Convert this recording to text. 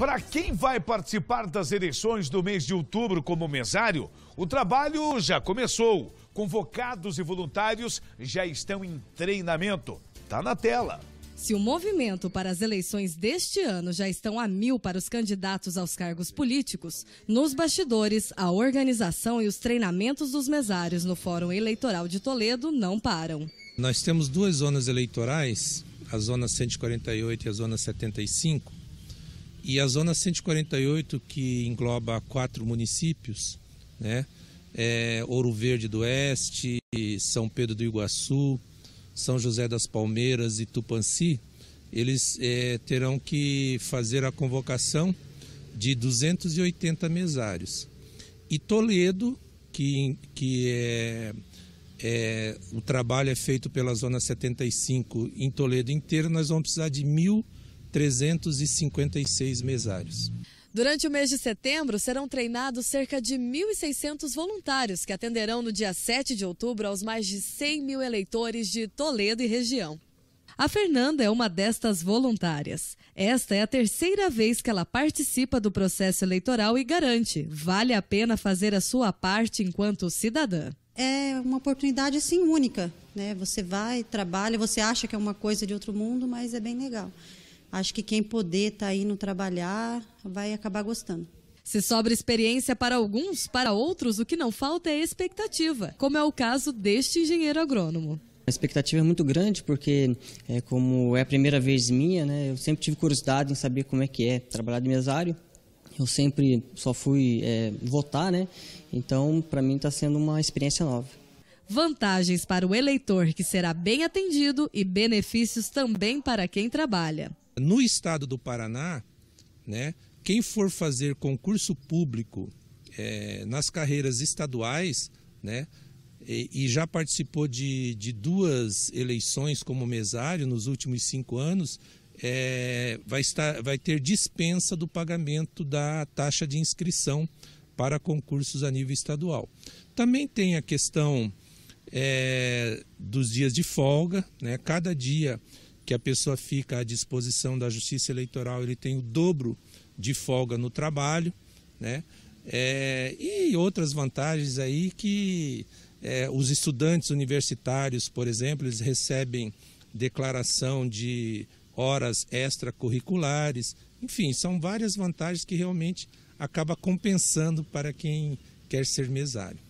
Para quem vai participar das eleições do mês de outubro como mesário, o trabalho já começou. Convocados e voluntários já estão em treinamento. Tá na tela. Se o movimento para as eleições deste ano já estão a mil para os candidatos aos cargos políticos, nos bastidores, a organização e os treinamentos dos mesários no Fórum Eleitoral de Toledo não param. Nós temos duas zonas eleitorais, a zona 148 e a zona 75, e a Zona 148, que engloba quatro municípios, né? É Ouro Verde do Oeste, São Pedro do Iguaçu, São José das Palmeiras e Tupanci, eles é, terão que fazer a convocação de 280 mesários. E Toledo, que, que é, é, o trabalho é feito pela Zona 75 em Toledo inteiro, nós vamos precisar de mesários. 356 mesários. Durante o mês de setembro, serão treinados cerca de 1.600 voluntários que atenderão no dia 7 de outubro aos mais de 100 mil eleitores de Toledo e região. A Fernanda é uma destas voluntárias. Esta é a terceira vez que ela participa do processo eleitoral e garante: vale a pena fazer a sua parte enquanto cidadã. É uma oportunidade assim única, né? Você vai, trabalha, você acha que é uma coisa de outro mundo, mas é bem legal acho que quem poder estar tá indo trabalhar vai acabar gostando. Se sobra experiência para alguns, para outros, o que não falta é expectativa, como é o caso deste engenheiro agrônomo. A expectativa é muito grande porque, é, como é a primeira vez minha, né, eu sempre tive curiosidade em saber como é que é trabalhar de mesário. Eu sempre só fui é, votar, né? Então, para mim, está sendo uma experiência nova. Vantagens para o eleitor que será bem atendido e benefícios também para quem trabalha. No estado do Paraná, né, quem for fazer concurso público é, nas carreiras estaduais, né, e, e, já participou de, de duas eleições como mesário nos últimos cinco anos, é, vai, estar, vai ter dispensa do pagamento da taxa de inscrição para concursos a nível estadual. Também tem a questão é, dos dias de folga, né? cada dia que a pessoa fica à disposição da Justiça Eleitoral, ele tem o dobro de folga no trabalho, né? É, e outras vantagens aí que é, os estudantes universitários, por exemplo, eles recebem declaração de horas extracurriculares, enfim, são várias vantagens que realmente acaba compensando para quem quer ser mesário.